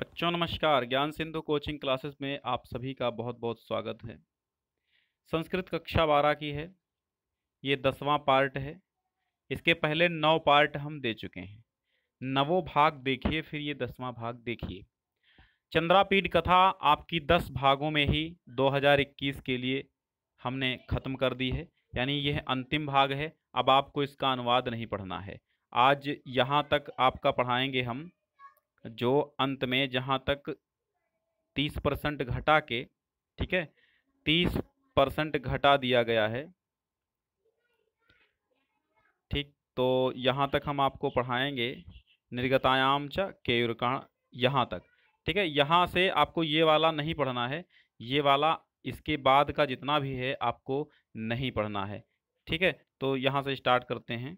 बच्चों नमस्कार ज्ञान सिंधु कोचिंग क्लासेस में आप सभी का बहुत बहुत स्वागत है संस्कृत कक्षा बारह की है ये दसवां पार्ट है इसके पहले नौ पार्ट हम दे चुके हैं नवो भाग देखिए फिर ये दसवां भाग देखिए चंद्रापीठ कथा आपकी दस भागों में ही 2021 के लिए हमने ख़त्म कर दी है यानी यह अंतिम भाग है अब आपको इसका अनुवाद नहीं पढ़ना है आज यहाँ तक आपका पढ़ाएंगे हम जो अंत में जहाँ तक तीस परसेंट घटा के ठीक है तीस परसेंट घटा दिया गया है ठीक तो यहाँ तक हम आपको पढ़ाएंगे निर्गतायाम च केयुरकाण यहाँ तक ठीक है यहाँ से आपको ये वाला नहीं पढ़ना है ये वाला इसके बाद का जितना भी है आपको नहीं पढ़ना है ठीक है तो यहाँ से स्टार्ट करते हैं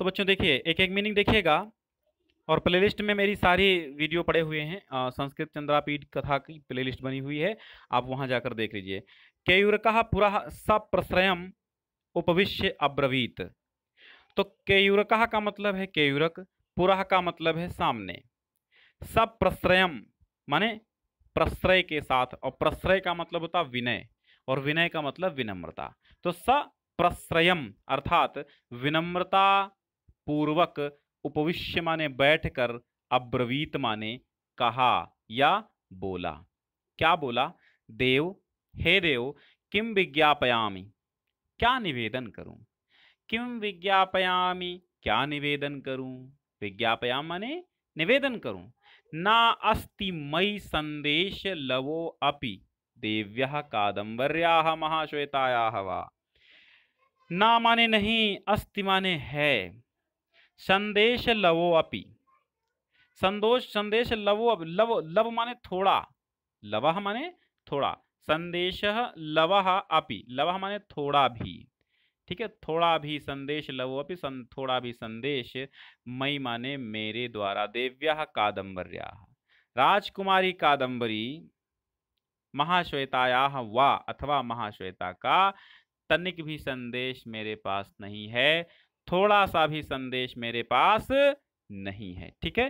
तो बच्चों देखिए एक एक मीनिंग देखिएगा और प्लेलिस्ट में मेरी सारी वीडियो पड़े हुए हैं संस्कृत चंद्रापीठ कथा की प्लेलिस्ट बनी हुई है आप वहां जाकर देख लीजिए केयूरका पुरा सप्रश्रयम उपविश्य अब्रवीत तो कहा का मतलब है केयूरक पुरा का मतलब है सामने सब प्रश्रयम माने प्रश्रय के साथ और प्रश्रय का मतलब होता विनय और विनय का मतलब विनम्रता तो स प्रश्रयम अर्थात विनम्रता पूर्वक उपविश्य माने बैठकर अब्रवीत माने कहा या बोला क्या बोला देव हे देव किम विज्ञापयामी क्या निवेदन करूं किम विज्ञापयामी क्या निवेदन करूं विज्ञापयाम माने निवेदन करूं ना अस्ति मई संदेश लवो अपि देव्य कादंबरिया महाश्वेताया वा ना माने नहीं अस्ति माने है संदेश लवो अपी संदोष संदेश लवो लव लव माने थोड़ा लवह माने थोड़ा संदेश लवह अपी लवह माने थोड़ा भी ठीक है थोड़ा भी संदेश लवो अपी सं, थोड़ा भी संदेश मई माने मेरे द्वारा देव्या कादंबरिया राजकुमारी कादंबरी महाश्वेताया वा अथवा महाश्वेता का तनिक भी संदेश मेरे पास नहीं है थोड़ा सा भी संदेश मेरे पास नहीं है ठीक है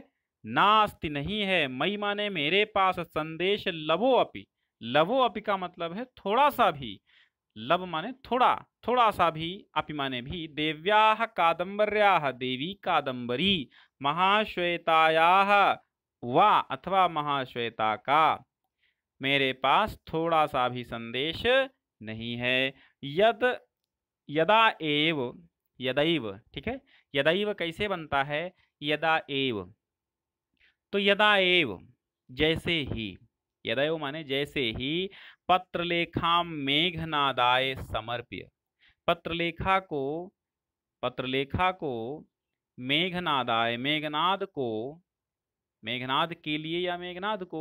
नास्ति नहीं है मई माने मेरे पास संदेश लवो अपि लवो अपि का मतलब है थोड़ा सा भी लव माने थोड़ा थोड़ा सा भी अपि माने भी देव्या कादंबर्या देवी कादंबरी महाश्वेताया वा अथवा महाश्वेता का मेरे पास थोड़ा सा भी संदेश नहीं है यद यदा एव यदैव ठीक है यदैव कैसे बनता है यदा एव तो यदा एव जैसे ही यदैव माने जैसे ही पत्रलेखा मेघनादाय समर्प्य पत्रलेखा को पत्रलेखा को मेघनादाय मेघनाद को मेघनाद के लिए या मेघनाद को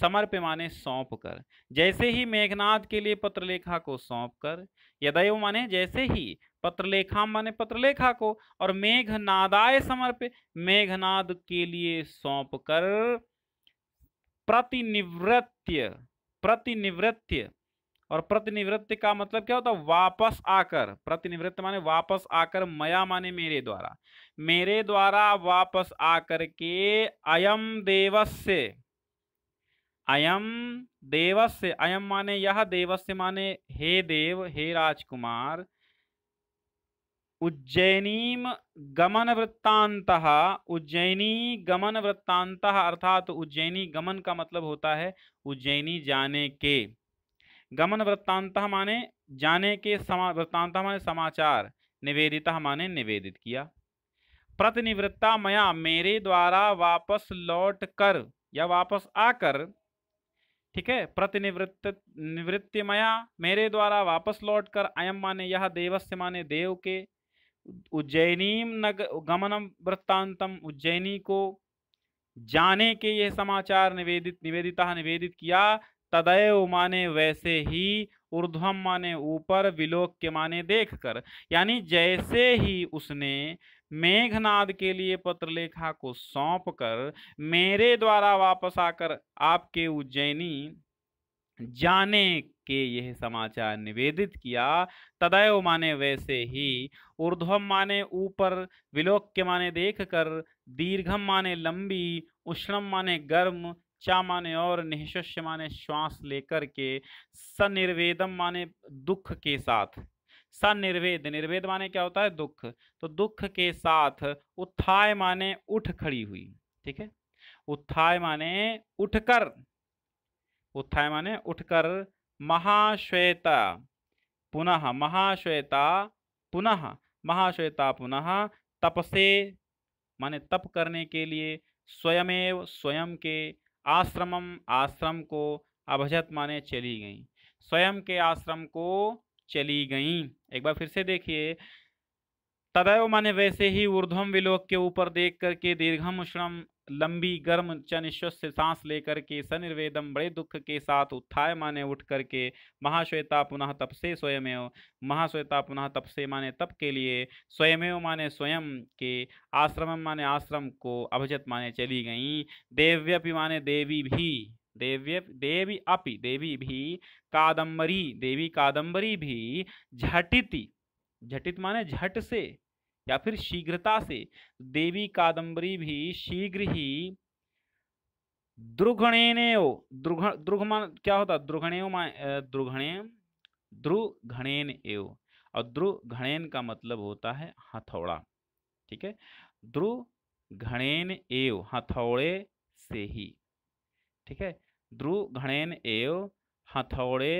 समर्प्य माने सौंप कर जैसे ही मेघनाद के लिए पत्रलेखा को सौंप कर यदैव माने जैसे ही पत्रलेखा माने पत्रलेखा को और मेघनादाय समर्प मेघनाद के लिए सौंप कर प्रतिनिवृत्य प्रतिनिवृत्य और प्रतिनिवृत्ति का मतलब क्या होता है वापस आकर प्रतिनिवृत्त माने वापस आकर मया माने मेरे द्वारा मेरे द्वारा वापस आकर के अयम देवस्य अयम देवस्य अयम माने यह देवस्य माने हे देव हे राजकुमार उज्जैनीम गमन वृत्तांत उज्जैनी गमन वृत्तांत अर्थात उज्जैनी गमन का मतलब होता है उज्जैनी जाने के गमन वृत्तांत माने जाने के समा वृत्तांत माने समाचार निवेदिता माने निवेदित किया प्रतिनिवृत्ता मया मेरे द्वारा वापस लौट कर या वापस आकर ठीक है प्रतिनिवृत्त निवृत्ति मया मेरे द्वारा वापस लौट कर अयम माने यह देवस्य माने देव के उज्जैनीम नग गमनम वृत्तांतम उज्जैनी को जाने के यह समाचार निवेदित निवेदिता निवेदित किया तदयव माने वैसे ही ऊर्धम माने ऊपर विलोक के माने देखकर यानी जैसे ही उसने मेघनाद के लिए पत्रलेखा को सौंप कर मेरे द्वारा वापस आकर आपके उज्जैनी जाने के यह समाचार निवेदित किया तदैव माने वैसे ही ऊर्ध्वम माने ऊपर विलोक के माने देखकर दीर्घम माने लंबी उष्णम माने गर्म चा माने और निःशस्य माने श्वास लेकर के सनिर्वेदम माने दुख के साथ सनिर्वेद निर्वेद माने क्या होता है दुख तो दुख के साथ उत्थाय माने उठ खड़ी हुई ठीक है उत्थाय माने उठकर उत्थाय माने उठकर महाश्वेता पुनः महाश्वेता पुनः महाश्वेता पुनः तपसे माने तप करने के लिए स्वयमेव स्वयं के आश्रमम आश्रम को अभजत माने चली गई स्वयं के आश्रम को चली गई एक बार फिर से देखिए तदैव माने वैसे ही ऊर्धम विलोक के ऊपर देख करके दीर्घम उष्णम लंबी गर्म चनिश्वस से सांस लेकर के सनिर्वेदम बड़े दुख के साथ उत्थाय माने उठ करके महाश्वेता पुनः तप से स्वयमेव महाश्वेता पुनः तप से माने तप के लिए स्वयमेव माने स्वयं के आश्रम माने आश्रम को अभजत माने चली गई देव्यपि माने देवी भी देव्य देवी अपि देवी भी कादम्बरी देवी कादम्बरी भी झटिति झटित माने झट से या फिर शीघ्रता से देवी कादंबरी भी शीघ्र ही द्रुघणे ने द्रुघ क्या होता द्रुघणे द्रुघणे द्रुघणेन एव और द्रुघणेन का मतलब होता है हथौड़ा ठीक है द्रुघणेन एव हथौड़े से ही ठीक है द्रुघणेन एव हथौड़े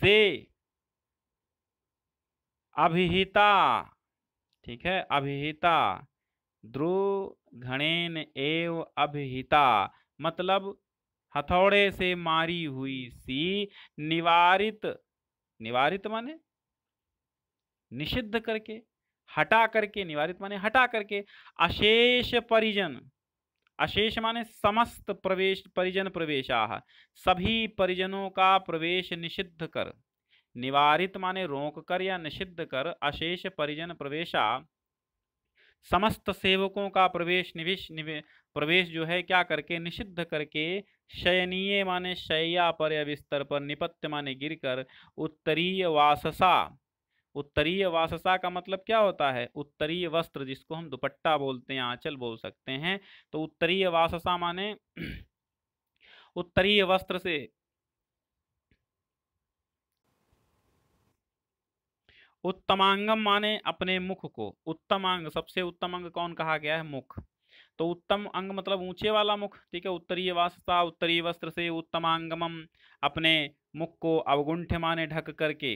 से अभिहिता ठीक है अभिहिता ध्रुव घणेन एव अभिहिता मतलब हथौड़े से मारी हुई सी निवारित निवारित माने निषिद्ध करके हटा करके निवारित माने हटा करके अशेष परिजन अशेष माने समस्त प्रवेश परिजन प्रवेशाह सभी परिजनों का प्रवेश निषिद्ध कर निवारित माने रोक कर या निषिद्ध कर अशेष परिजन प्रवेशा समस्त सेवकों का प्रवेश निवेश प्रवेश जो है क्या करके निषिद्ध करके शयनीय माने शैया पर या बिस्तर पर निपत्य माने गिरकर उत्तरीय वाससा उत्तरीय वाससा का मतलब क्या होता है उत्तरीय वस्त्र जिसको हम दुपट्टा बोलते हैं आंचल बोल सकते हैं तो उत्तरीय वाससा माने उत्तरीय वस्त्र से उत्तमांगम माने अपने मुख को उत्तमांग सबसे उत्तम अंग कौन कहा गया है मुख तो उत्तम अंग मतलब ऊंचे वाला मुख ठीक है उत्तरीय वास्ता उत्तरीय वस्त्र से उत्तमांगमम अपने मुख को अवगुंठ माने ढक करके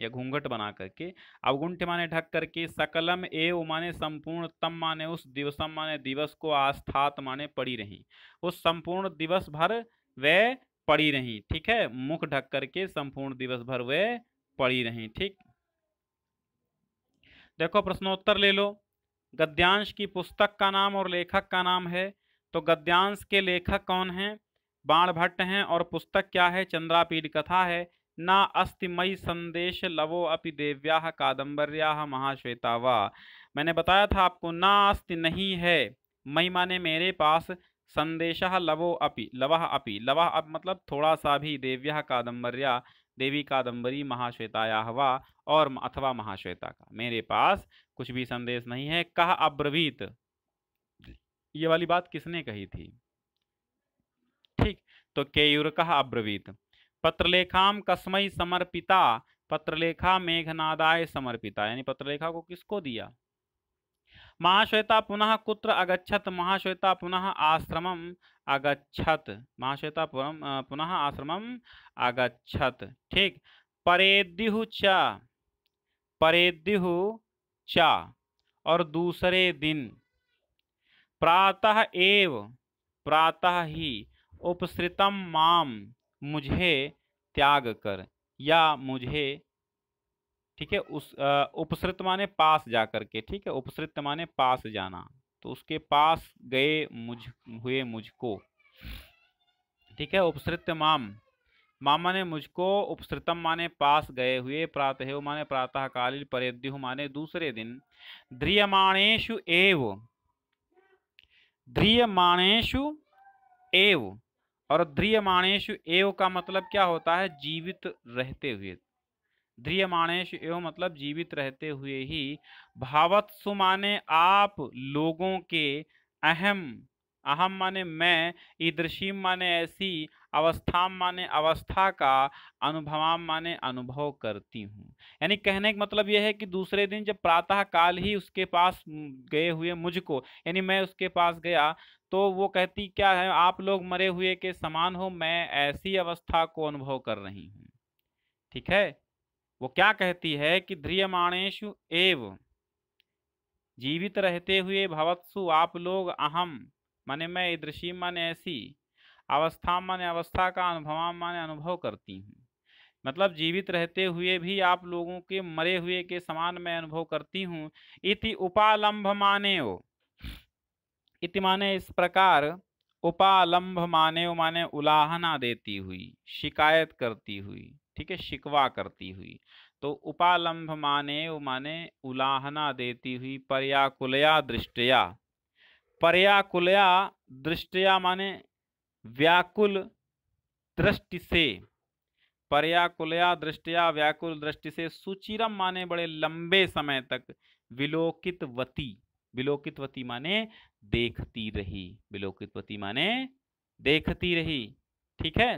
या घूंघट बना करके अवगुंठ माने ढक करके सकलम एव माने संपूर्ण तम माने उस दिवसम माने दिवस को आस्थात माने पड़ी रही उस संपूर्ण दिवस भर वह पड़ी रही ठीक है मुख ढक करके संपूर्ण दिवस भर वह पड़ी रही ठीक देखो प्रश्नोत्तर ले लो गद्यांश की पुस्तक का नाम और लेखक का नाम है तो गद्यांश के लेखक कौन हैं बाण भट्ट हैं और पुस्तक क्या है चंद्रापीड कथा है ना अस्तिमयी संदेश लवो अपि देव्या कादम्बर्या महाश्वेता वा मैंने बताया था आपको ना अस्ति नहीं है मई माने मेरे पास संदेश लवो अपि लवह अपि लवह अप मतलब थोड़ा सा भी देव्या कादम्बर्या देवी कादम्बरी महाश्वेताया हवा और अथवा महाश्वेता का मेरे पास कुछ भी संदेश नहीं है कह अब्रवीत ये वाली बात किसने कही थी ठीक तो केयूर कह अब्रवीत पत्रलेखाम कस्मय समर्पिता पत्रलेखा मेघनादाय समर्पिता यानी पत्रलेखा को किसको दिया महाश्वेता पुनः कुत्र अगछत महाश्वेता पुनः आश्रम अगछत महाश्वेता पुनः आश्रम अगछत ठीक परेद्यु च परेद्यु च और दूसरे दिन प्रातः एव प्रातः ही उपसृतम माम मुझे त्याग कर या मुझे ठीक है उस उपसृत माने पास जा करके ठीक है उपसृत माने पास जाना तो उसके पास गए मुझ हुए मुझको ठीक है उपसृत माम मामा ने मुझको उपसृतम माने पास गए हुए प्रातः माने प्रातःकालीन परेद्यु माने दूसरे दिन ध्रियमाणेशु एव ध्रियमाणेशु एव और ध्रियमाणेशु एव का मतलब क्या होता है जीवित रहते हुए ध्रियमाणेश एवं मतलब जीवित रहते हुए ही भावत सुमाने आप लोगों के अहम अहम माने मैं ईदृशीम माने ऐसी अवस्थाम माने अवस्था का अनुभवाम माने अनुभव करती हूँ यानी कहने का मतलब यह है कि दूसरे दिन जब प्रातः काल ही उसके पास गए हुए मुझको यानी मैं उसके पास गया तो वो कहती क्या है आप लोग मरे हुए के समान हो मैं ऐसी अवस्था को अनुभव कर रही हूँ ठीक है वो क्या कहती है कि ध्रियमाणेशु एव जीवित रहते हुए भवत्सु आप लोग अहम मन मैं ईदृशी मन ऐसी अवस्था मन अवस्था का अनुभव मन अनुभव करती हूँ मतलब जीवित रहते हुए भी आप लोगों के मरे हुए के समान मैं अनुभव करती हूँ इति उपालंभ माने वो इति माने इस प्रकार उपालंभ माने माने उलाहना देती हुई शिकायत करती हुई ठीक है शिकवा करती हुई तो उपालंभ माने माने उलाहना देती हुई पर्याकुलया दृष्टया पर्याकुलया दृष्टया माने व्याकुल दृष्टि से पर्याकुलया दृष्टया व्याकुल दृष्टि से सुचिरम माने बड़े लंबे समय तक विलोकित वती विलोकित वती माने देखती रही विलोकित वती माने देखती रही ठीक है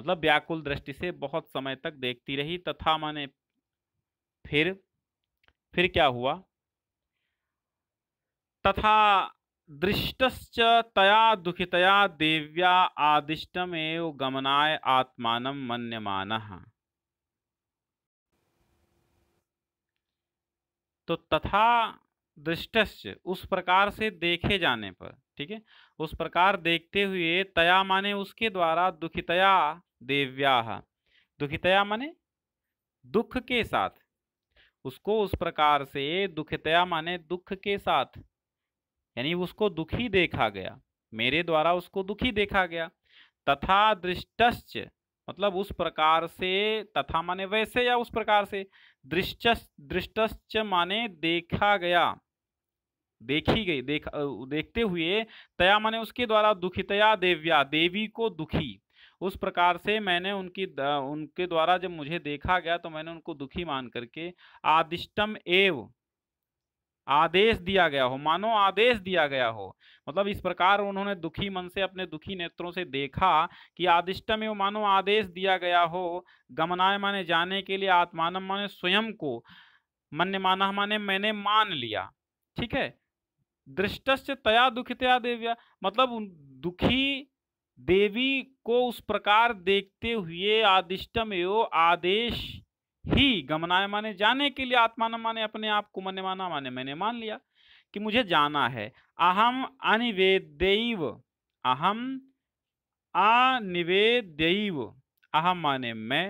मतलब व्याकुल दृष्टि से बहुत समय तक देखती रही तथा माने फिर फिर क्या हुआ तथा दृष्टश्च तया दुखितया देव्या आदिष्टमेव गमनाय आत्मान मन्यमान तो तथा दृष्टश्च उस प्रकार से देखे जाने पर ठीक है उस प्रकार देखते हुए तया माने उसके द्वारा दुखितया देव्या दुखितया माने दुख के साथ उसको उस प्रकार से दुखितया माने दुख के साथ यानी उसको दुखी देखा गया मेरे द्वारा उसको दुखी देखा गया तथा दृष्टश्च मतलब उस प्रकार से तथा माने वैसे या उस प्रकार से दृष्ट दृष्टश्च माने देखा गया देखी गई देख देखते हुए तया माने उसके द्वारा दुखितया देव्या देवी को दुखी उस प्रकार से मैंने उनकी उनके द्वारा जब मुझे देखा गया तो मैंने उनको दुखी मान करके आदिष्टम एव आदेश दिया गया हो मानो आदेश दिया गया हो मतलब इस प्रकार उन्होंने दुखी मन से अपने दुखी नेत्रों से देखा कि आदिष्टम एवं मानो आदेश दिया गया हो गमनाय माने जाने के लिए आत्मानम माने स्वयं को मन्य माना माने मैंने मान लिया ठीक है दृष्टस्य तया दुखितया देव्या मतलब दुखी देवी को उस प्रकार देखते हुए आदिष्टम एवं आदेश ही गमनाय माने जाने के लिए आत्मा माने अपने आप को मन माना माने मैंने मान लिया कि मुझे जाना है अहम अनिवेदैव अहम अनिवेदैव अहम माने मैं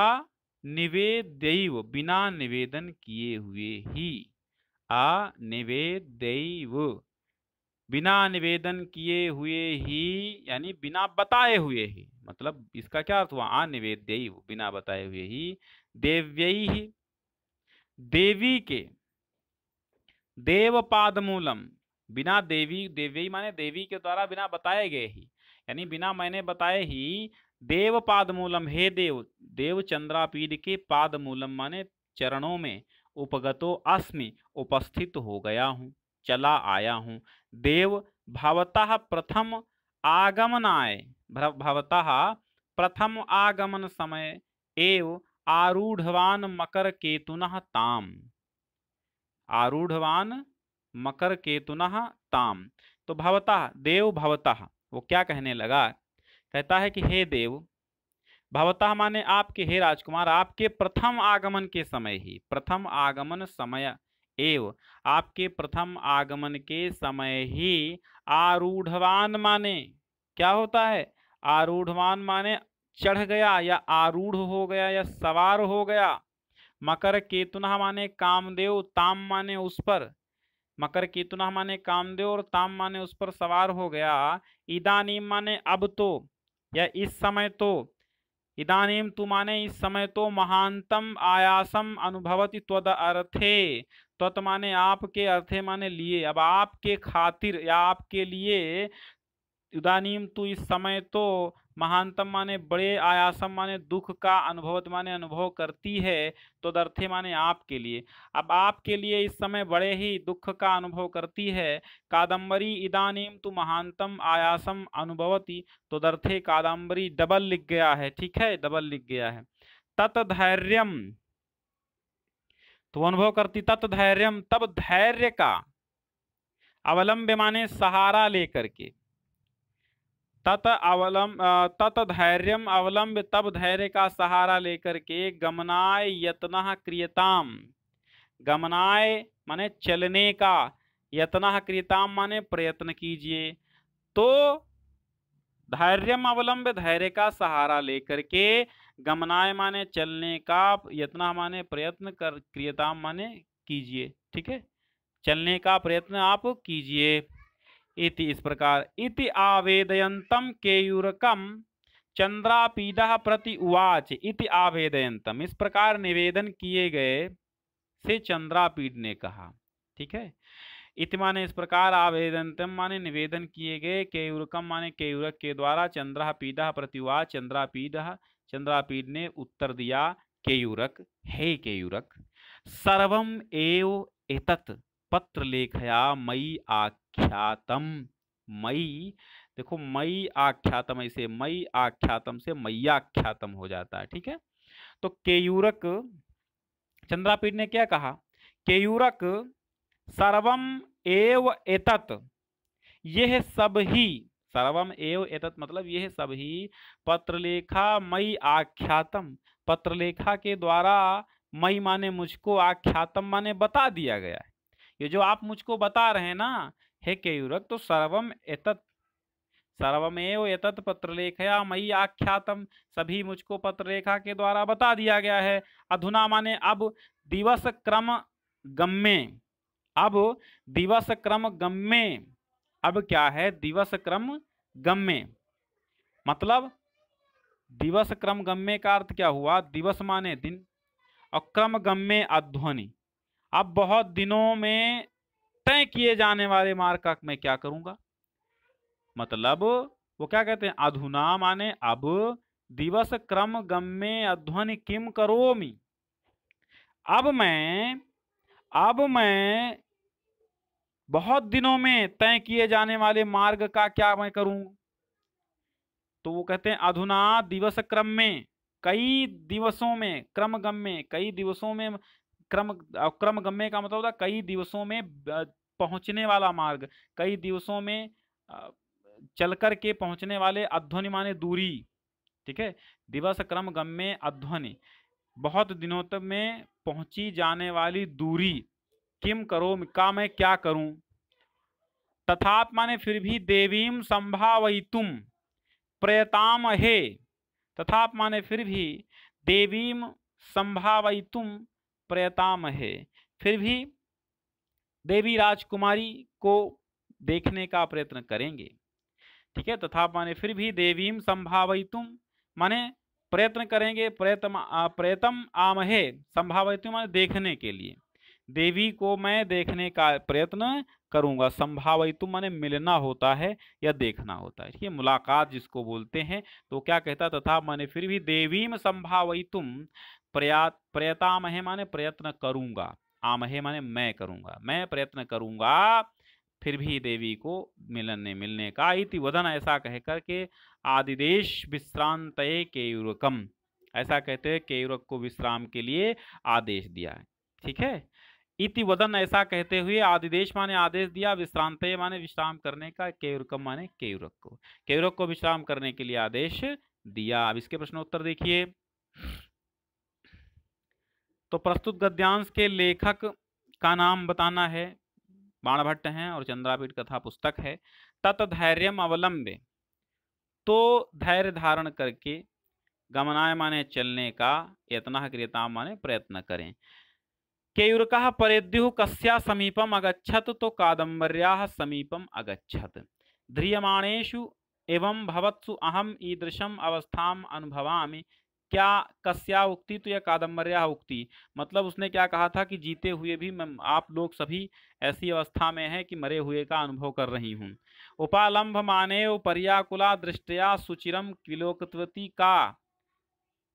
अनिवेदैव बिना निवेदन किए हुए ही अनिवेदैव बिना निवेदन किए हुए ही यानी बिना बताए हुए ही मतलब इसका क्या अर्थ हुआ निवेद्य बिना बताए हुए ही देव्ययी ही देवी के देव मूलम बिना देवी देव्ययी माने देवी के द्वारा बिना बताए गए ही यानी बिना मैंने बताए ही देव पादमूलम हे देव देव चंद्रापीड के पादमूलम माने चरणों में उपगतो अस्मि उपस्थित हो गया हूँ चला आया हूँ देव भवतः प्रथम आगमनाय भवतः प्रथम आगमन समय एव आरूढ़वान मकर केतुन ताम आरूढ़वान मकर केतुन ताम तो भवतः देव भवतः वो क्या कहने लगा कहता है कि हे देव भवतः माने आपके हे राजकुमार आपके प्रथम आगमन के समय ही प्रथम आगमन समय एव आपके प्रथम आगमन के समय ही आरूढ़वान माने क्या होता है आरूढ़वान माने चढ़ गया या आरूढ़ हो गया या सवार हो गया मकर केतुना माने कामदेव ताम माने उस पर मकर केतुना माने कामदेव और ताम माने उस पर सवार हो गया इदानी माने अब तो या इस समय तो इदानीं तु माने इस समय तो महानतम आयासम अनुभवति त्वद अर्थे त्वत माने आपके अर्थे माने लिए अब आपके खातिर या आपके लिए इदानीम तु इस समय तो महानतम माने बड़े आयासम माने दुख का अनुभव माने अनुभव करती है तो दर्थे माने आपके लिए अब आपके लिए इस समय बड़े ही दुख का अनुभव करती है कादम्बरी इदानीम तो महानतम आयासम अनुभवती तो दर्थे कादम्बरी डबल लिख गया है ठीक है डबल लिख गया है तत्धैर्यम तो अनुभव करती तत्धैर्यम तब धैर्य का अवलंब माने सहारा लेकर के तत अवलम तत धैर्यम अवलंब तब धैर्य का सहारा लेकर के गमनाय यत्न क्रियताम गमनाय माने चलने का यत्न क्रियताम माने प्रयत्न कीजिए तो धैर्यम अवलंब धैर्य का सहारा लेकर के गमनाय माने चलने का यत्न माने प्रयत्न कर क्रियताम माने कीजिए ठीक है चलने का प्रयत्न आप कीजिए इति इस प्रकार इति आवेदयंतम केयूरकम चंद्रापीड प्रति उवाच इति आवेदयंतम इस प्रकार निवेदन किए गए से चंद्रापीड ने कहा ठीक है इति माने इस प्रकार आवेदनतम माने निवेदन किए गए केयूरकम माने केयूरक के द्वारा प्रति उवाच चंद्रापीड चंद्रापीड ने उत्तर दिया केयूरक हे केयूरक सर्व एव एतत् पत्र लेखया मई आ आख्यातम मई देखो मई आख्यातम ऐसे मई आख्यातम से मैयाख्यातम हो जाता है ठीक है तो केयूरक चंद्रापीठ ने क्या कहा केयूरक सर्वम एव एतत यह सब ही सर्वम एव एतत मतलब यह सब ही पत्रलेखा मई आख्यातम पत्रलेखा के द्वारा मई माने मुझको आख्यातम माने बता दिया गया है ये जो आप मुझको बता रहे हैं ना हे केयूरक तो सर्वम एतत् सर्वमेव एतत् पत्र लेखया मई आख्यातम सभी मुझको पत्र लेखा के द्वारा बता दिया गया है अधुना माने अब दिवस क्रम गम्मे अब दिवस क्रम गम्मे अब क्या है दिवस क्रम गम्मे मतलब दिवस क्रम गम्मे का अर्थ क्या हुआ दिवस माने दिन और क्रम गम्मे अध्वनि अब बहुत दिनों में तय किए जाने वाले मार्ग का मैं क्या करूंगा मतलब वो क्या कहते हैं अधुना माने अब दिवस क्रम गम्य अध्वन किम करोमी अब मैं अब मैं बहुत दिनों में तय किए जाने वाले मार्ग का क्या मैं करूं तो वो कहते हैं अधुना दिवस क्रम में कई दिवसों में क्रम गम में कई दिवसों में क्रम क्रम गम्य का मतलब होता है कई दिवसों में पहुंचने वाला मार्ग कई दिवसों में चलकर के पहुंचने वाले अध्वनि माने दूरी ठीक है दिवस क्रम गम्य अध्वनि बहुत दिनों तक में पहुंची जाने वाली दूरी किम करो का मैं क्या करूं तथा माने फिर भी देवीम संभावई तुम प्रयताम हे तथा माने फिर भी देवीम संभावई तुम प्रयताम है फिर भी देवी राजकुमारी को देखने का प्रयत्न करेंगे ठीक है तथा माने फिर भी देवीम संभावितुम माने प्रयत्न करेंगे प्रयतम प्रयतम है संभावितुम माने देखने के लिए देवी को मैं देखने का प्रयत्न करूंगा संभावितु माने मिलना होता है या देखना होता है ठीक है मुलाकात जिसको बोलते हैं तो क्या कहता तथा माने फिर भी देवीम संभावितुम प्रयात प्रयतामहे माने प्रयत्न करूंगा आमहे माने मैं करूंगा मैं प्रयत्न करूंगा फिर भी देवी को मिलन ने मिलने का इति वदन ऐसा कह के आदिदेश विश्रांत केयूरकम ऐसा कहते हुए केयूरक को विश्राम के लिए आदेश दिया है ठीक है इति वदन ऐसा कहते हुए आदिदेश माने आदेश दिया विश्रांत माने विश्राम करने का केयूरकम माने केयूरक को केयूरक को विश्राम करने के लिए आदेश दिया अब इसके प्रश्नोत्तर देखिए तो प्रस्तुत गद्यांश के लेखक का नाम बताना है बाणभट्ट हैं और चंद्रापीठ कथा पुस्तक है तत् धैर्य अवलंबे तो धैर्य धारण करके गमनाय माने चलने का यतना क्रियता माने प्रयत्न करें केयुरक परेद्यु कस्या समीपम अगछत तो कादम्बरिया समीपम अगछत ध्रियमाणेशु एवं भवत्सु अहम ईदृशम अवस्थाम अनुभवामि क्या कस्या उक्ति तो यह कादम्बर्या उक्ति मतलब उसने क्या कहा था कि जीते हुए भी आप लोग सभी ऐसी अवस्था में हैं कि मरे हुए का अनुभव कर रही हूँ उपालंभ माने उपर्याकुला दृष्टया सुचिरम विलोकवती का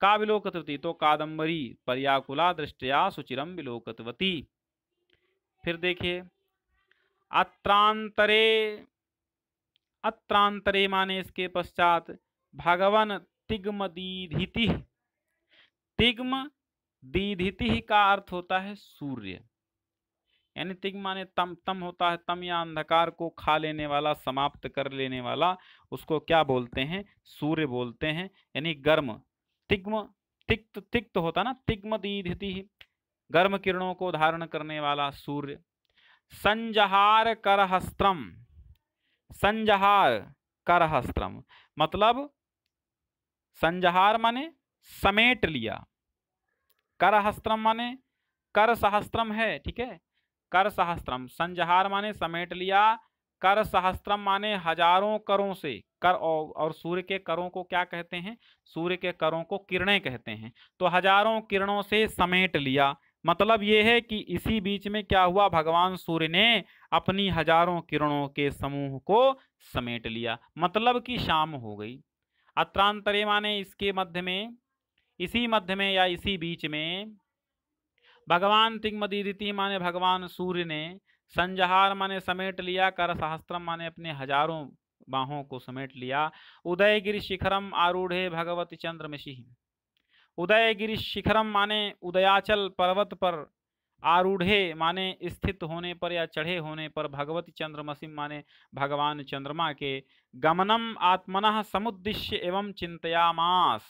का विलोकतवती तो कादम्बरी पर्याकुला दृष्टया सुचिरम विलोकवती फिर देखिए अत्रांतरे अत्रांतरे माने इसके पश्चात भगवान तिग्म दीधिति तिग्म दीधिति का अर्थ होता है सूर्य यानी तिग माने तम तम होता है तम या अंधकार को खा लेने वाला समाप्त कर लेने वाला उसको क्या बोलते हैं सूर्य बोलते हैं यानी गर्म तिग्म तिक्त तिक्त होता ना तिग्म दीधिति गर्म किरणों को धारण करने वाला सूर्य संजहार करहस्त्रम संजहार करहस्त्रम मतलब संजहार माने समेट लिया कर हस्त्रम माने कर सहस्त्रम है ठीक है कर सहस्त्रम संजहार माने समेट लिया कर सहस्त्रम माने हजारों करों से कर और सूर्य के करों को क्या कहते हैं सूर्य के करों को किरणें कहते हैं तो हजारों किरणों से समेट लिया मतलब ये है कि इसी बीच में क्या हुआ भगवान सूर्य ने अपनी हजारों किरणों के समूह को समेट लिया मतलब कि शाम हो गई अत्रांतरे माने इसके मध्य में इसी मध्य में या इसी बीच में भगवान तिंगमदिदिति माने भगवान सूर्य ने संजहार माने समेट लिया कर सहस्त्रम माने अपने हजारों बाहों को समेट लिया उदयगिरि शिखरम आरूढ़े भगवती चंद्र उदय उदयगिरि शिखरम माने उदयाचल पर्वत पर आरूढ़े माने स्थित होने पर या चढ़े होने पर भगवती चंद्रमसी माने भगवान चंद्रमा के गमनम आत्मन समुद्दिश्य एवं चिंतयामास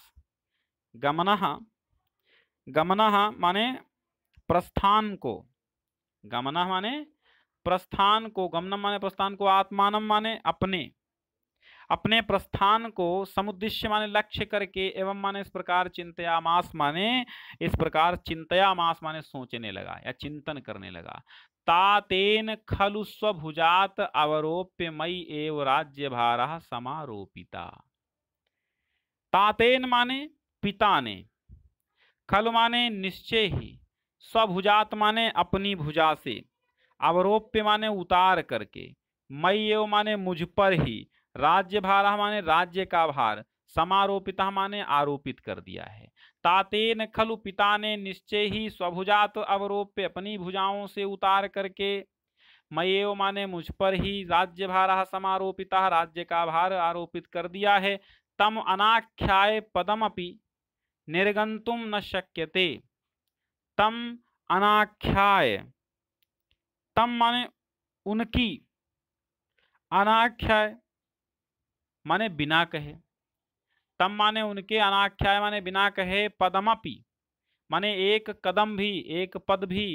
गमन गमन माने प्रस्थान को गमन माने प्रस्थान को गमनम माने प्रस्थान को आत्मानम माने अपने अपने प्रस्थान को समुद्देश्य माने लक्ष्य करके एवं माने इस प्रकार चिंतया मास माने इस प्रकार चिंतया मास माने सोचने लगा या चिंतन करने लगा तातेन खलु स्वभुजात अवरोप्य मई एव राज्य भार समारोपिता तातेन माने पिता ने खलु माने निश्चय ही स्वभुजात माने अपनी भुजा से अवरोप्य माने उतार करके मई एव माने मुझ पर ही राज्य भार माने राज्य का भार समारोपिता माने आरोपित कर दिया है तातेन खलु पिता ने निश्चय ही स्वभुजात अवरोप्य अपनी भुजाओं से उतार करके मयेव माने मुझ पर ही राज्य भार समारोपित राज्य का भार आरोपित कर दिया है तम अनाख्याय पदमपि निर्गंतुम न शक्यते तम अनाख्याय तम माने उनकी अनाख्याय माने बिना कहे तम माने उनके अनाख्याय माने बिना कहे पदमपि माने एक कदम भी एक पद भी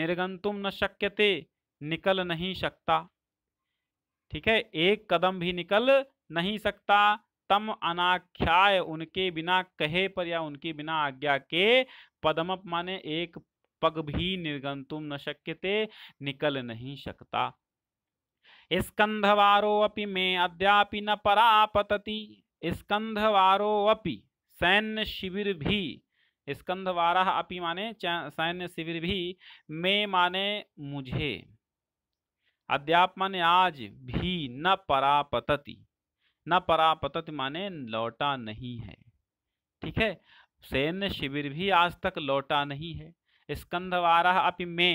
निर्गंतुम न शक्यते निकल नहीं सकता ठीक है एक कदम भी निकल नहीं सकता तम अनाख्याय उनके बिना कहे पर या उनके बिना आज्ञा के पदमप माने एक पग भी निर्गंतुम न शक्यते निकल नहीं सकता स्कंधवारो अपि मे अद्यापि न परापतति स्कंधवारो अपि सैन्य शिविर भी स्कंधवारा अपि माने सैन्य शिविर भी मे माने मुझे अद्याप माने आज भी न परापतति न परापतति माने लौटा नहीं है ठीक है सैन्य शिविर भी आज तक लौटा नहीं है स्कंधवारा अपि मे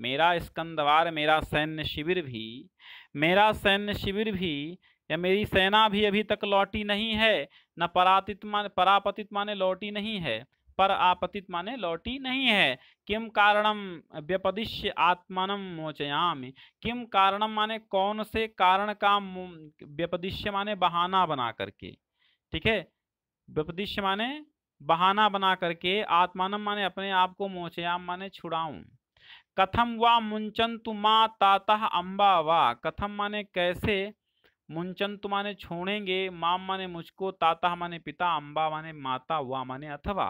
मेरा स्कंदवार मेरा सैन्य शिविर भी मेरा सैन्य शिविर भी या मेरी सेना भी अभी तक लौटी नहीं है न परातित माने परापतित माने लौटी नहीं है पर आपतित माने लौटी नहीं है किम कारणम व्यपदिश्य आत्मानम मोचयाम किम कारणम माने कौन से कारण का व्यपदिश्य माने बहाना बना करके ठीक है व्यपदिश्य माने बहाना बना करके आत्मानम माने अपने आप को मोचयाम माने छुड़ाऊं कथम वा मुंचंतु माँ ताता अम्बा वा कथम माने कैसे मुंचंतु माने छोड़ेंगे माम माने मुझको ताता माने पिता अम्बा माने माता वा माने अथवा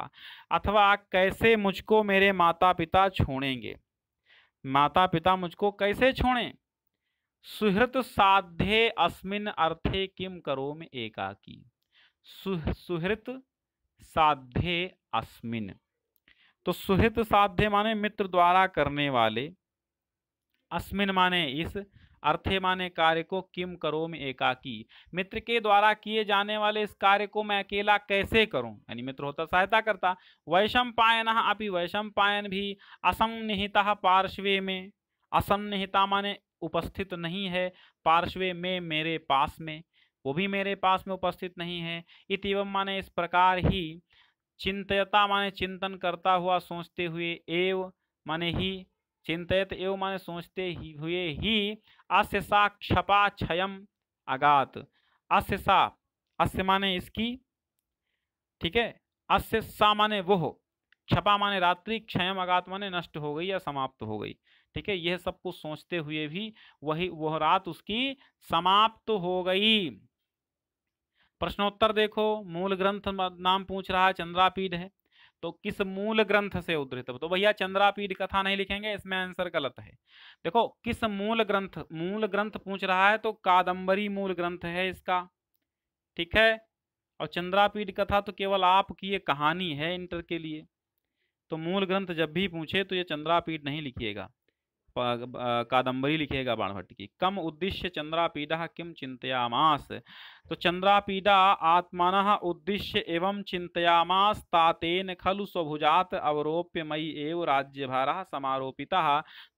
अथवा कैसे मुझको मेरे माता पिता छोड़ेंगे माता पिता मुझको कैसे छोड़ें सुहृत साध्ये अस्मिन अर्थे किम करो मैं एकाकी सुहृत साध्ये अस्मिन तो सुहित साध्य माने मित्र द्वारा करने वाले अस्मिन माने इस अर्थे माने कार्य को किम करो मैं एकाकी मित्र के द्वारा किए जाने वाले इस कार्य को मैं अकेला कैसे करूं यानी मित्र होता सहायता करता वैशम पायन अपनी वैशम पायन भी असमनिहिता पार्श्वे में असमनिहिता माने उपस्थित नहीं है पार्श्वे में मेरे पास में वो भी मेरे पास में उपस्थित नहीं है इतिवम माने इस प्रकार ही चिंतता माने चिंतन करता हुआ सोचते हुए एव माने ही चिंतित एव माने सोचते ही हुए ही अशेषा क्षपा क्षयम आगात सा अस्य माने इसकी ठीक है अस्य सा माने वो हो क्षपा माने रात्रि क्षयम अगात माने नष्ट हो गई या समाप्त हो गई ठीक है यह सब कुछ सोचते हुए भी वही वह रात उसकी समाप्त हो गई प्रश्नोत्तर देखो मूल ग्रंथ नाम पूछ रहा है चंद्रापीड है तो किस मूल ग्रंथ से उद्धृत तो भैया चंद्रापीड कथा नहीं लिखेंगे इसमें आंसर गलत है देखो किस मूल ग्रंथ मूल ग्रंथ पूछ रहा है तो कादम्बरी मूल ग्रंथ है इसका ठीक है और चंद्रापीड कथा तो केवल आपकी ये कहानी है इंटर के लिए तो मूल ग्रंथ जब भी पूछे तो ये चंद्रापीड नहीं लिखिएगा कादंबरी लिखेगा बाणभट्ट की कम उद्देश्य चंद्रापीडा किम चिंतयामास तो चंद्रापीडा आत्मान उद्देश्य एवं चिंतयामास तातेन खलु स्वभुजात अवरोप्य मई एव राज्य भारा समारोपिता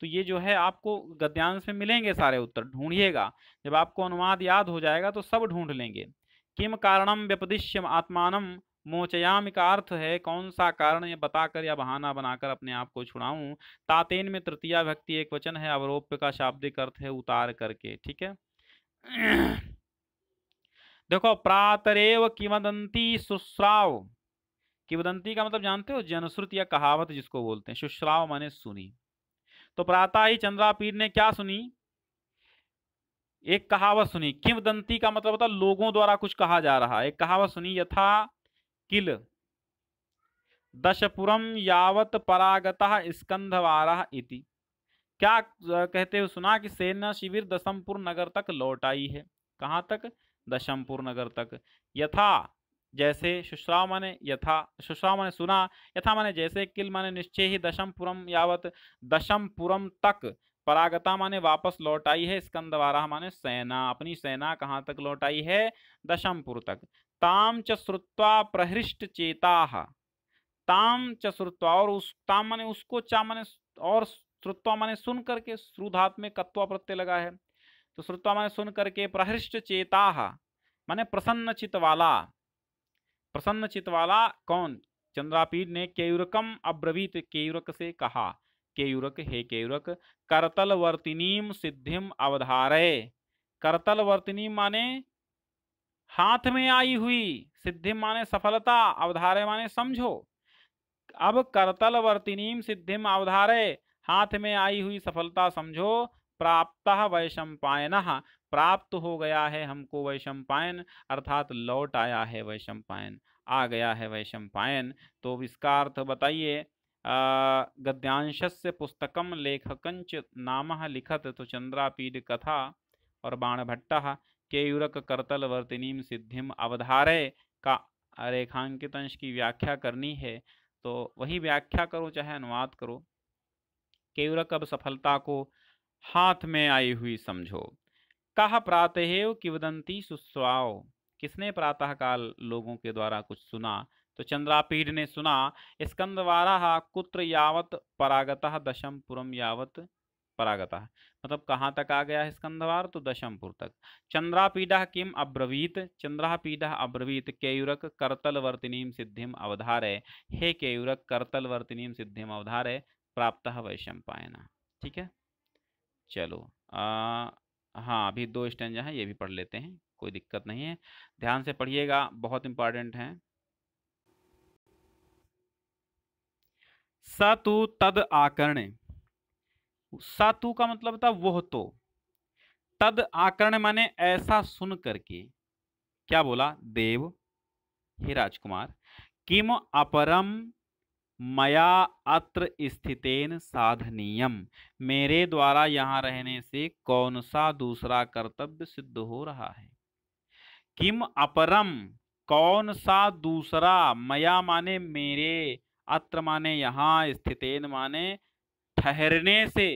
तो ये जो है आपको गद्यांश में मिलेंगे सारे उत्तर ढूंढिएगा जब आपको अनुवाद याद हो जाएगा तो सब ढूंढ लेंगे किम कारणम व्यपदिश्यम आत्मानम मोचयाम का अर्थ है कौन सा कारण ये बताकर या बहाना बनाकर अपने आप को छुड़ाऊं तातेन में तृतीया व्यक्ति एक वचन है अवरोप का शाब्दिक अर्थ है उतार करके ठीक है देखो प्रातरेव किमदंती सुश्राव किवदंती का मतलब जानते हो जनश्रुत या कहावत जिसको बोलते हैं सुश्राव माने सुनी तो प्रातः ही चंद्रापीर ने क्या सुनी एक कहावत सुनी किवदंती का मतलब होता लोगों द्वारा कुछ कहा जा रहा एक कहावत सुनी यथा किल दशपुरम यावत परागता स्कंधवारा इति क्या कहते हो सुना कि सेना शिविर दशमपुर नगर तक लौट आई है कहाँ तक दशमपुर नगर तक यथा जैसे सुश्राव मैंने यथा सुश्राव मैंने सुना यथा मैंने जैसे किल मैंने निश्चय ही दशमपुरम यावत दशमपुरम तक परागता माने वापस लौट आई है स्कंदवारा माने सेना अपनी सेना कहाँ तक लौट आई है दशमपुर तक ताम च श्रुत्वा प्रहृष्ट चेता ताम च श्रुत्वा और उस ताम माने उसको चा माने और श्रुत्वा माने सुन करके श्रुधात में कत्वा प्रत्यय लगा है तो श्रुत्वा माने सुन करके प्रहृष्ट चेता माने प्रसन्न चित वाला प्रसन्न चित वाला कौन चंद्रापीड ने केयूरकम अब्रवीत केयूरक से कहा केयूरक हे केयूरक करतल वर्तिनीम सिद्धिम अवधारय करतल वर्तिनी माने हाथ में आई हुई सिद्धि माने सफलता अवधारे माने समझो अब करतल वर्तिनीम सिद्धिम अवधारे हाथ में आई हुई सफलता समझो प्राप्त वैशंपायन प्राप्त हो गया है हमको पायन अर्थात लौट आया है पायन आ गया है पायन तो इसका अर्थ बताइए गद्यांश से पुस्तकम लेखकंच नाम लिखत तो चंद्रापीड कथा और बाणभट्ट केयूरक करतल वर्तिनीम सिद्धिम अवधारय का रेखांकित अंश की व्याख्या करनी है तो वही व्याख्या करो चाहे अनुवाद करो केयूरक अब सफलता को हाथ में आई हुई समझो कह प्रातः किवदंती सुस्वाओ किसने प्रातःकाल लोगों के द्वारा कुछ सुना तो चंद्रापीठ ने सुना स्कंदवारा कुत्र यावत परागत दशम पुरम यावत परागता मतलब कहाँ तक आ गया है स्कंधवार तो दशमपुर तक चंद्रापीडा किम अब्रवीत चंद्रापीडा अब्रवीत केयूरक कर्तलवर्तिनीम सिद्धिम अवधारे हे केयूरक कर्तलवर्तिनीम सिद्धिम अवधारे प्राप्त वैशम पायना ठीक है चलो आ, हाँ अभी दो स्टेंजा हैं ये भी पढ़ लेते हैं कोई दिक्कत नहीं है ध्यान से पढ़िएगा बहुत इंपॉर्टेंट है स तद आकर्णे सातु का मतलब था वह तो तद आकरण माने ऐसा सुन करके क्या बोला देव हे राजकुमार किम अपरम मया अत्र स्थितेन साधनीयम मेरे द्वारा यहाँ रहने से कौन सा दूसरा कर्तव्य सिद्ध हो रहा है किम अपरम कौन सा दूसरा मया माने मेरे अत्र माने यहाँ स्थितेन माने ठहरने से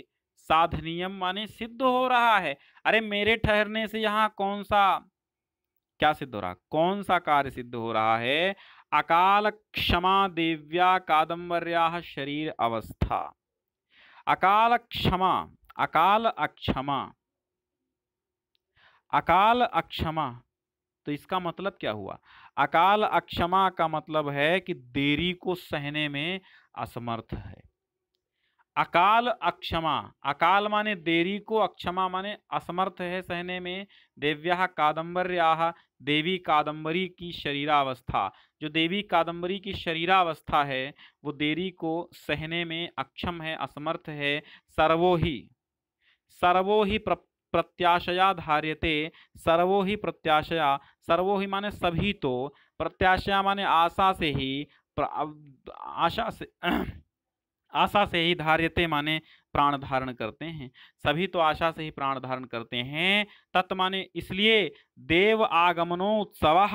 साधनीयम माने सिद्ध हो रहा है अरे मेरे ठहरने से यहाँ कौन सा क्या सिद्ध हो रहा कौन सा कार्य सिद्ध हो रहा है अकाल क्षमा देव्या कादम्बर्या शरीर अवस्था अकाल क्षमा अकाल अक्षमा अकाल अक्षमा तो इसका मतलब क्या हुआ अकाल अक्षमा का मतलब है कि देरी को सहने में असमर्थ है अकाल अक्षमा अकाल माने देरी को अक्षमा माने असमर्थ है सहने में देव्या कादम्बर्या देवी कादम्बरी की शरीरावस्था जो देवी कादम्बरी की शरीरावस्था है वो देरी को सहने में अक्षम है असमर्थ है सर्वो ही सर्वो ही प्र, प्रत्याशया धार्यते सर्वो ही प्रत्याशया सर्वो ही माने सभी तो प्रत्याशया माने आशा से ही आशा से आशा से ही धार्यते माने प्राण धारण करते हैं सभी तो आशा से ही प्राण धारण करते हैं तत् माने इसलिए देव आगमनो उत्सव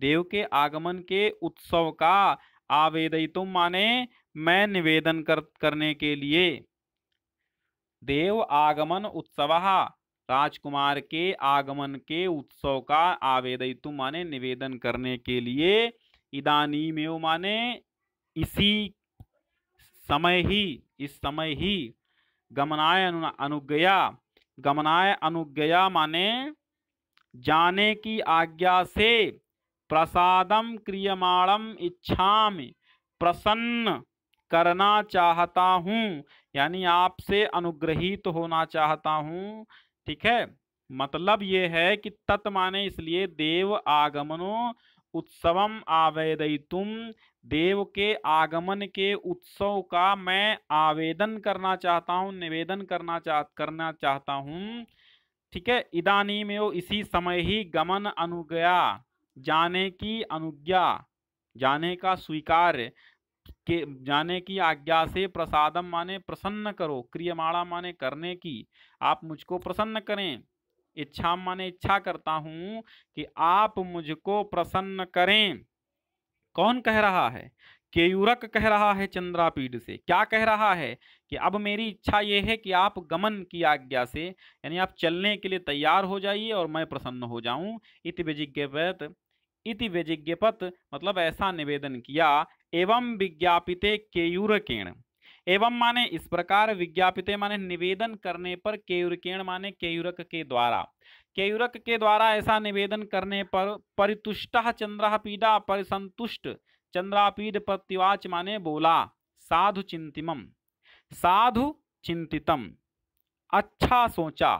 देव के आगमन के उत्सव का आवेदयितुम माने मैं निवेदन कर करने के लिए देव आगमन उत्सव राजकुमार के आगमन के उत्सव का आवेदयितु माने निवेदन करने के लिए इदानी में माने इसी समय ही इस समय ही गमनाय अनुज्ञया गमनाय अनुज्ञया माने जाने की आज्ञा से प्रसादम क्रियमाणम इच्छामि प्रसन्न करना चाहता हूँ यानी आपसे अनुग्रहित तो होना चाहता हूँ ठीक है मतलब ये है कि तत्माने इसलिए देव आगमनो उत्सवम आवेदय तुम देव के आगमन के उत्सव का मैं आवेदन करना चाहता हूँ निवेदन करना चाह करना चाहता हूँ ठीक है इदानी में वो इसी समय ही गमन अनुज्ञा जाने की अनुज्ञा जाने का स्वीकार के जाने की आज्ञा से प्रसादम माने प्रसन्न करो क्रियमाणा माने करने की आप मुझको प्रसन्न करें इच्छा माने इच्छा करता हूँ कि आप मुझको प्रसन्न करें कौन कह रहा है केयूरक कह रहा है चंद्रापीड से क्या कह रहा है कि अब मेरी इच्छा यह है कि आप गमन की आज्ञा से यानी आप चलने के लिए तैयार हो जाइए और मैं प्रसन्न हो जाऊं इति व्यजिज्ञपत इति व्यजिज्ञपत मतलब ऐसा निवेदन किया एवं विज्ञापित केयूरकेण एवं माने इस प्रकार विज्ञापित माने निवेदन करने पर केयुरकेण माने केयूरक के द्वारा केयूरक के द्वारा ऐसा निवेदन करने पर परितुष्ट चंद्रपीडा परिसंतुष्ट चंद्रापीड प्रतिवाच माने बोला साधु चिंतिमम साधु चिंतितम अच्छा सोचा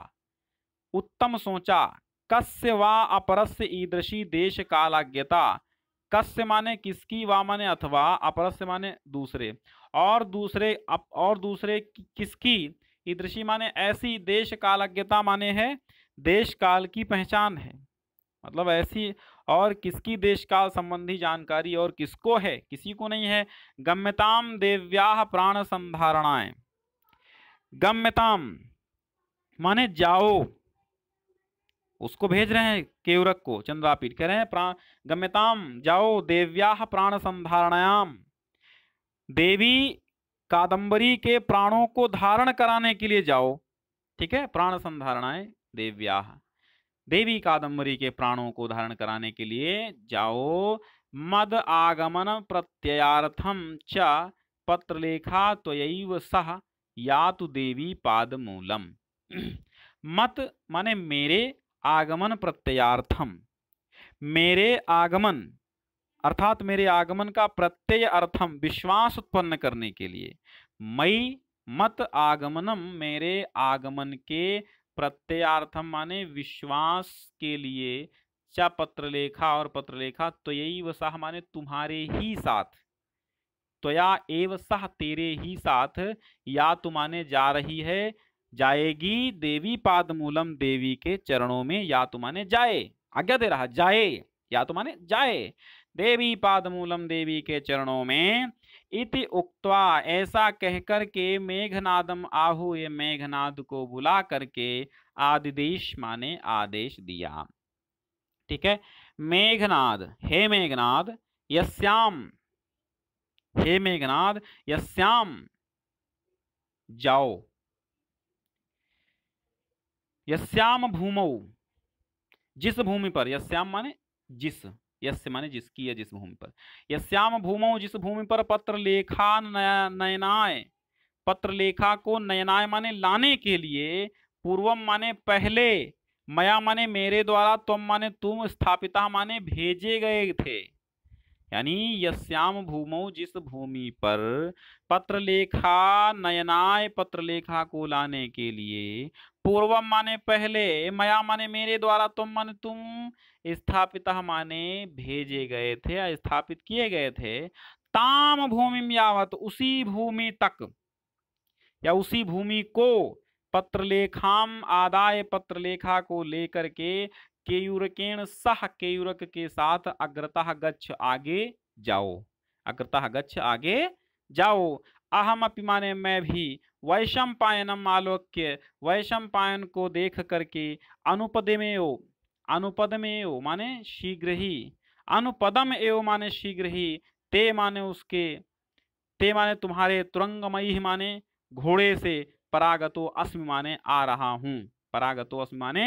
उत्तम सोचा कस्य वा अपरस्य ईदृशी देश कालाज्ञता कस्य माने किसकी वा माने अथवा अपरस्य माने दूसरे और दूसरे अप, और दूसरे किसकी ईदृशी माने ऐसी देश कालाज्ञता माने है देश काल की पहचान है मतलब ऐसी और किसकी देश काल संबंधी जानकारी और किसको है किसी को नहीं है गम्यताम देव्या प्राण संधारणाएं गम्यताम माने जाओ उसको भेज रहे हैं केवरक को चंद्रापीठ कह रहे हैं प्राण गम्यताम जाओ देव्या प्राण संधारणायाम देवी कादंबरी के प्राणों को धारण कराने के लिए जाओ ठीक है प्राण संधारणाएं देव्या देवी कादम्बरी के प्राणों को धारण कराने के लिए जाओ मद आगमन प्रत्ययार्थम च पत्रलेखा त्वयैव सह या तो देवी पाद मूलम मत माने मेरे आगमन प्रत्ययार्थम मेरे आगमन अर्थात मेरे आगमन का प्रत्यय अर्थम विश्वास उत्पन्न करने के लिए मई मत आगमनम मेरे आगमन के प्रत्ययार्थम माने विश्वास के लिए च पत्रलेखा और पत्रलेखा त्वयी तो माने तुम्हारे ही साथ त्वया एव सह तेरे ही साथ या तुम्हाने तो जा रही है जाएगी देवी पाद मूलम देवी के चरणों में या तुम्हाने तो जाए आज्ञा दे रहा जाए या तुम्हाने तो जाए देवी पाद मूलम देवी के चरणों में इति उक्त्वा ऐसा कहकर के मेघनादम आहु ये मेघनाद को बुला करके आदिदेश माने आदेश दिया ठीक है मेघनाद हे मेघनाद यस्याम हे मेघनाद यस्याम जाओ यस्याम भूमौ जिस भूमि पर यस्याम माने जिस यस्य माने जिसकी है जिस भूमि पर यश्याम भूमो जिस भूमि पर पत्र लेखा नयनाय पत्र लेखा को नयनाय माने लाने के लिए पूर्वम माने पहले मया माने मेरे द्वारा तुम माने तुम स्थापिता माने भेजे गए थे यानी यश्याम भूमो जिस भूमि पर पत्र लेखा नयनाय पत्र लेखा को लाने के लिए पूर्वम माने पहले मया माने मेरे द्वारा तुम माने तुम स्थापित माने भेजे गए थे या स्थापित किए गए थे ताम भूमि यावत उसी भूमि तक या उसी भूमि को पत्रलेखाम आदाय पत्रलेखा को लेकर के केयूरकेण सह केयूरक के साथ अग्रतः गच्छ आगे जाओ अग्रतः गच्छ आगे जाओ अहम अपिमाने मैं भी वैशंपायनम आलोक्य वैशंपायन को देख करके अनुपदम एव माने शीघ्र ही अनुपदम एव माने शीघ्र ही ते माने उसके ते माने तुम्हारे तुरंगमयी माने घोड़े से परागतो अस्मि माने आ रहा हूँ परागतो अस्मि माने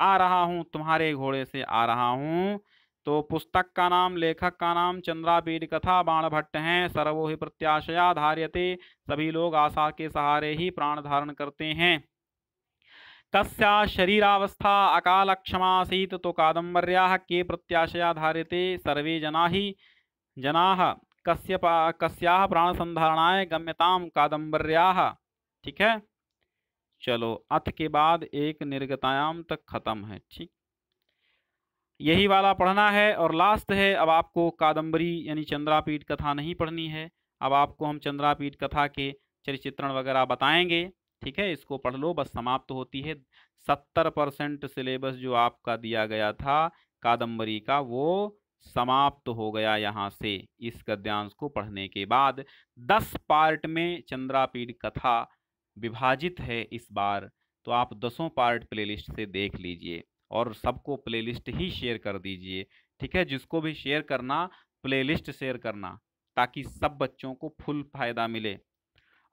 आ रहा हूँ तुम्हारे घोड़े से आ रहा हूँ तो पुस्तक का नाम लेखक का नाम चंद्रापीड कथा बाण भट्ट हैं सर्वो ही प्रत्याशया धार्यते सभी लोग आशा के सहारे ही प्राण धारण करते हैं कस्या शरीरावस्था अकाल क्षमासीत तो कादम्बरिया के प्रत्याशया धार्यते सर्वे जना ही जना कस्य कस्या प्राण संधारणाए गम्यताम कादम्बरिया ठीक है चलो अथ के बाद एक निर्गतायाम तक खत्म है ठीक यही वाला पढ़ना है और लास्ट है अब आपको कादम्बरी यानी चंद्रापीठ कथा नहीं पढ़नी है अब आपको हम चंद्रापीठ कथा के चरित्रण वगैरह बताएंगे ठीक है इसको पढ़ लो बस समाप्त तो होती है सत्तर परसेंट सिलेबस जो आपका दिया गया था कादम्बरी का वो समाप्त तो हो गया यहाँ से इस गद्यांश को पढ़ने के बाद दस पार्ट में चंद्रापीठ कथा विभाजित है इस बार तो आप दसों पार्ट प्लेलिस्ट से देख लीजिए और सबको प्लेलिस्ट ही शेयर कर दीजिए ठीक है जिसको भी शेयर करना प्लेलिस्ट शेयर करना ताकि सब बच्चों को फुल फायदा मिले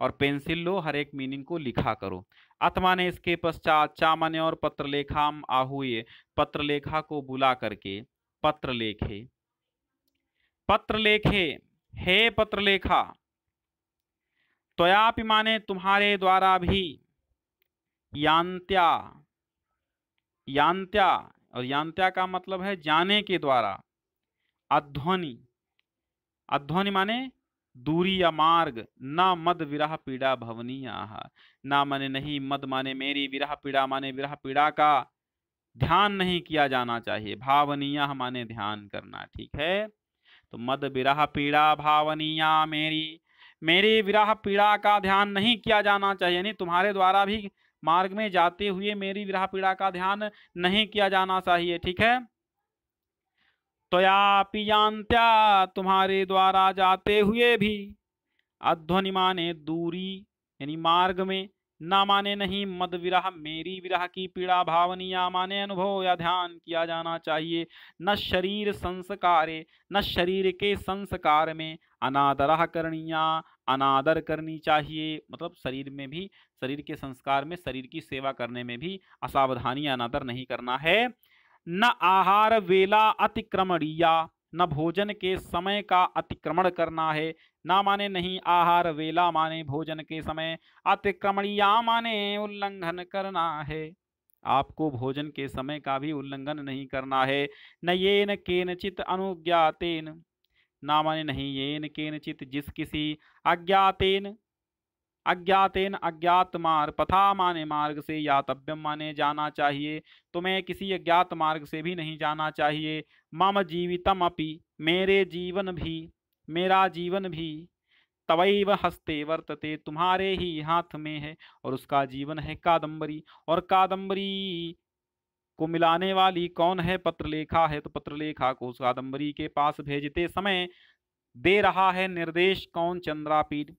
और पेंसिल लो हर एक मीनिंग को लिखा करो अथवा ने इसके पश्चात चामा ने और पत्रलेखाम आहुए पत्रलेखा को बुला करके पत्र लेखे पत्र लेखे हे पत्रलेखा माने तुम्हारे द्वारा भी यांत्या यांत्या और यांत्या का मतलब है जाने के द्वारा अध्वनि अध्वनि माने दूरी या मार्ग ना मद विरह पीड़ा भवनी आह ना माने नहीं मद माने मेरी विरह पीड़ा माने विरह पीड़ा का ध्यान नहीं किया जाना चाहिए भावनीय माने ध्यान करना ठीक है तो मद विरह पीड़ा भावनीय मेरी मेरी विरह पीड़ा का ध्यान नहीं किया जाना चाहिए यानी तुम्हारे द्वारा भी मार्ग में जाते हुए मेरी विरह पीड़ा का ध्यान नहीं किया जाना चाहिए ठीक है तो पियांत्या तुम्हारे द्वारा जाते हुए भी अध्वनिमाने दूरी यानी मार्ग में ना माने नहीं मद विरह मेरी विरह की पीड़ा भावनी या माने अनुभव या ध्यान किया जाना चाहिए न शरीर संस्कारे न शरीर के संस्कार में अनादरह करणीया अनादर करनी चाहिए मतलब शरीर में भी शरीर के संस्कार में शरीर की सेवा करने में भी असावधानी अनादर नहीं करना है न आहार वेला अतिक्रमणीया न भोजन के समय का अतिक्रमण करना है ना माने नहीं आहार वेला माने भोजन के समय अतिक्रमणिया माने उल्लंघन करना है आपको भोजन के समय का भी उल्लंघन नहीं करना है न ये न केनचित अनुज्ञातेन ना माने नहीं येन केनचित जिस किसी अज्ञातेन अज्ञातेन अज्ञात मार्ग पथा माने मार्ग से यातव्यम माने जाना चाहिए तुम्हें किसी अज्ञात मार्ग से भी नहीं जाना चाहिए मम जीवितम मेरे जीवन भी मेरा जीवन भी तवैव हस्ते वर्तते तुम्हारे ही हाथ में है और उसका जीवन है कादम्बरी और कादम्बरी को मिलाने वाली कौन है पत्रलेखा है तो पत्रलेखा को उस कादंबरी के पास भेजते समय दे रहा है निर्देश कौन चंद्रापीठ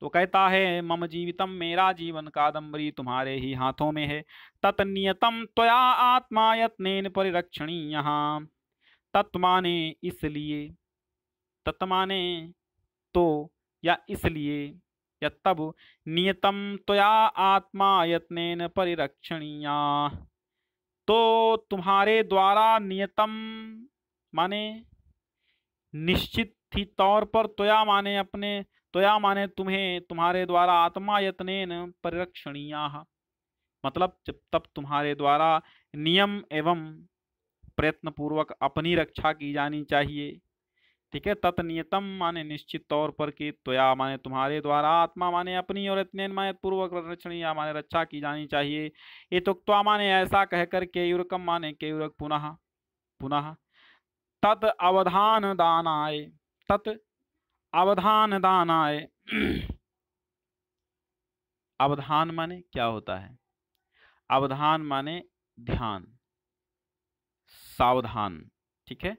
तो कहता है मम जीवितम मेरा जीवन कादम्बरी तुम्हारे ही हाथों में है तत्नियतम त्वया आत्मा यत्न परिरक्षणी यहाँ तत्माने इसलिए तत्माने तो या इसलिए या तब नियतम त्वया आत्मा यत्न परिरक्षणीया तो तुम्हारे द्वारा नियतम माने निश्चित ही तौर पर त्वया माने अपने तो या माने तुम्हें तुम्हारे द्वारा आत्मा यत्न परिरक्षणीय मतलब जब तब तुम्हारे द्वारा नियम एवं प्रयत्न पूर्वक अपनी रक्षा की जानी चाहिए ठीक है तत्नियतम माने निश्चित तौर पर कि त्वया माने तुम्हारे द्वारा आत्मा माने अपनी और इतने माने पूर्वक रक्षणीय माने रक्षा की जानी चाहिए ये तो माने ऐसा कहकर केयूरकम माने केयूरक पुनः पुनः तत अवधान आए तत अवधान दान आए अवधान माने क्या होता है अवधान माने ध्यान सावधान ठीक है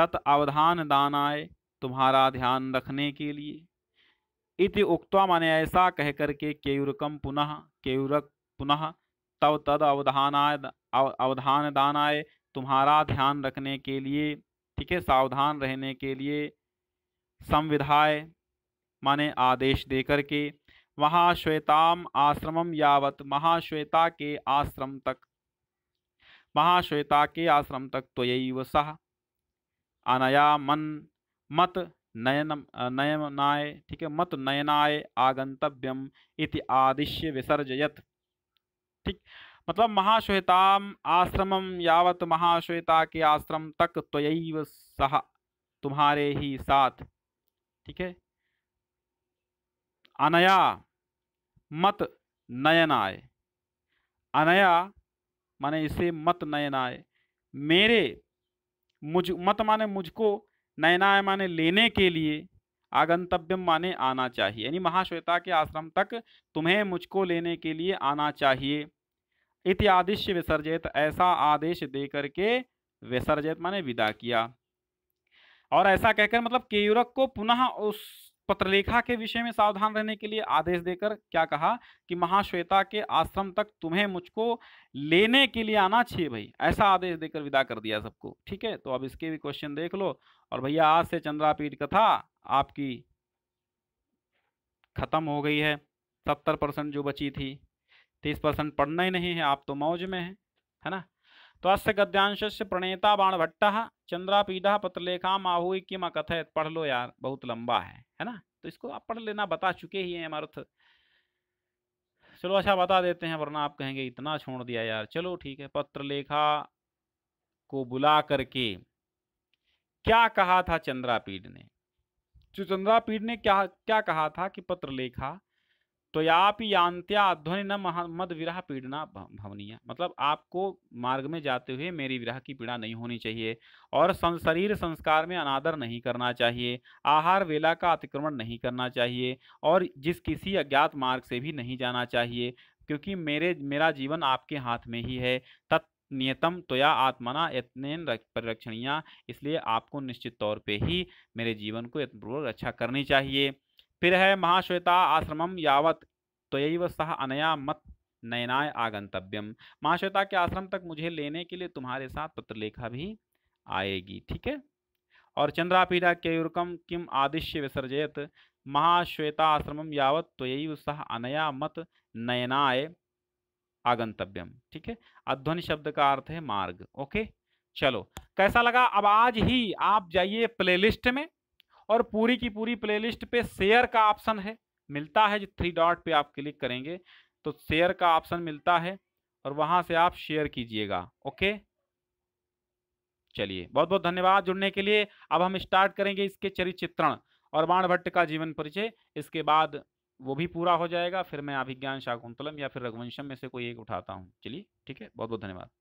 तत् अवधान दान आए तुम्हारा ध्यान रखने के लिए इति उक्ता माने ऐसा कह करके केयूरकम पुनः केयूरक पुनः तब तद अवधान आय अवधान दान आए तुम्हारा ध्यान रखने के लिए ठीक है सावधान रहने के लिए संविधाय माने आदेश देकर के महाश्वेताम आश्रमम यावत महाश्वेता के आश्रम तक महाश्वेता के आश्रम तक तो यही सह अनया मन मत नयन नयनाय ठीक है मत नयनाय आगंतव्यम इति आदिश्य विसर्जयत ठीक मतलब महाश्वेताम आश्रमम यावत महाश्वेता के आश्रम तक तो यही सह तुम्हारे ही साथ ठीक है अनया मत नयन आए अनया माने इसे मत नयन आए मेरे मुझ मत माने मुझको नयनाय माने लेने के लिए आगंतव्य माने आना चाहिए यानी महाश्वेता के आश्रम तक तुम्हें मुझको लेने के लिए आना चाहिए इति आदिश्य विसर्जित ऐसा आदेश दे करके विसर्जित माने विदा किया और ऐसा कहकर मतलब केयूरक को पुनः उस पत्रलेखा के विषय में सावधान रहने के लिए आदेश देकर क्या कहा कि महाश्वेता के आश्रम तक तुम्हें मुझको लेने के लिए आना चाहिए भाई ऐसा आदेश देकर विदा कर दिया सबको ठीक है तो अब इसके भी क्वेश्चन देख लो और भैया आज से चंद्रापीठ कथा आपकी खत्म हो गई है सत्तर परसेंट जो बची थी तीस परसेंट पढ़ना ही नहीं है आप तो मौज में है है ना तस् गद्यांश से प्रणेता बाणभट्ट चंद्रापीडा पत्रलेखा माहुई किम अकथयत पढ़ लो यार बहुत लंबा है है ना तो इसको आप पढ़ लेना बता चुके ही हैं अर्थ चलो अच्छा बता देते हैं वरना आप कहेंगे इतना छोड़ दिया यार चलो ठीक है पत्रलेखा को बुला करके क्या कहा था चंद्रापीड ने जो चंद्रापीड ने क्या क्या कहा था कि पत्रलेखा तो यापि यांत्या अध्वनि न मद विरह पीड़ना भवनीय मतलब आपको मार्ग में जाते हुए मेरी विरह की पीड़ा नहीं होनी चाहिए और शरीर संस्कार में अनादर नहीं करना चाहिए आहार वेला का अतिक्रमण नहीं करना चाहिए और जिस किसी अज्ञात मार्ग से भी नहीं जाना चाहिए क्योंकि मेरे मेरा जीवन आपके हाथ में ही है तत् नियतम त्वया आत्मना यत्न परिरक्षणीय इसलिए आपको निश्चित तौर पे ही मेरे जीवन को यत्नपूर्वक रक्षा करनी चाहिए फिर है महाश्वेता आश्रमम यावत त्वयव सह अनया मत नयनाय आगंतव्यम महाश्वेता के आश्रम तक मुझे लेने के लिए तुम्हारे साथ पत्रलेखा भी आएगी ठीक है और चंद्रापीडा युर्कम किम आदिश्य विसर्जयत महाश्वेता आश्रमम यावत त्वयव सह अनया मत नयनाय आगंतव्यम ठीक है अध्वन शब्द का अर्थ है मार्ग ओके चलो कैसा लगा अब आज ही आप जाइए प्लेलिस्ट में और पूरी की पूरी प्लेलिस्ट पे शेयर का ऑप्शन है मिलता है जो थ्री डॉट पे आप क्लिक करेंगे तो शेयर का ऑप्शन मिलता है और वहाँ से आप शेयर कीजिएगा ओके चलिए बहुत बहुत धन्यवाद जुड़ने के लिए अब हम स्टार्ट करेंगे इसके चरित्रण और बाण भट्ट का जीवन परिचय इसके बाद वो भी पूरा हो जाएगा फिर मैं अभिज्ञान शाकुंतलम या फिर रघुवंशम में से कोई एक उठाता हूँ चलिए ठीक है बहुत बहुत धन्यवाद